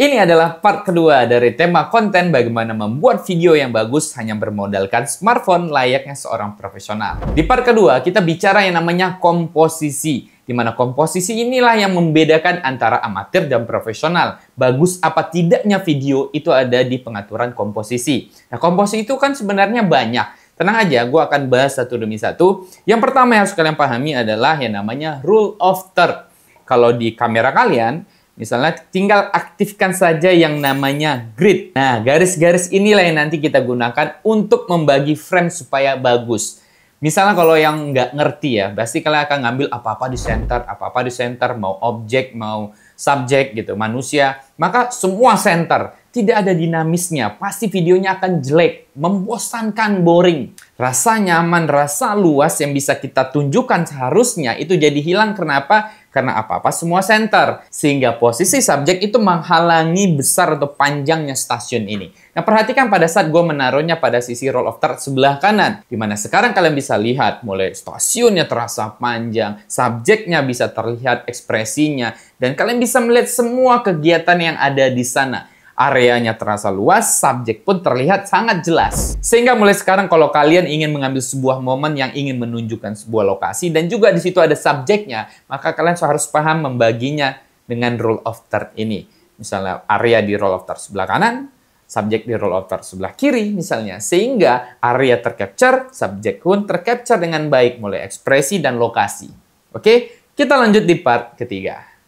Ini adalah part kedua dari tema konten bagaimana membuat video yang bagus hanya bermodalkan smartphone layaknya seorang profesional. Di part kedua, kita bicara yang namanya komposisi, di mana komposisi inilah yang membedakan antara amatir dan profesional. Bagus apa tidaknya video itu ada di pengaturan komposisi. Nah, komposisi itu kan sebenarnya banyak. Tenang aja, gue akan bahas satu demi satu. Yang pertama yang harus kalian pahami adalah yang namanya rule of third. Kalau di kamera kalian, Misalnya tinggal aktifkan saja yang namanya grid. Nah, garis-garis inilah yang nanti kita gunakan untuk membagi frame supaya bagus. Misalnya kalau yang nggak ngerti ya, pasti kalian akan ngambil apa-apa di center, apa-apa di center, mau objek, mau subjek gitu, manusia. Maka semua center tidak ada dinamisnya, pasti videonya akan jelek, membosankan, boring. Rasa nyaman, rasa luas yang bisa kita tunjukkan seharusnya itu jadi hilang. Kenapa? Karena apa-apa semua center. Sehingga posisi subjek itu menghalangi besar atau panjangnya stasiun ini. Nah, perhatikan pada saat gue menaruhnya pada sisi roll of third sebelah kanan. Dimana sekarang kalian bisa lihat mulai stasiunnya terasa panjang, subjeknya bisa terlihat ekspresinya, dan kalian bisa melihat semua kegiatan yang ada di sana. Areanya terasa luas, subjek pun terlihat sangat jelas. Sehingga mulai sekarang kalau kalian ingin mengambil sebuah momen yang ingin menunjukkan sebuah lokasi dan juga di situ ada subjeknya, maka kalian harus paham membaginya dengan rule of third ini. Misalnya area di rule of third sebelah kanan, subjek di rule of third sebelah kiri misalnya, sehingga area tercapture, subjek pun tercapture dengan baik mulai ekspresi dan lokasi. Oke, kita lanjut di part ketiga.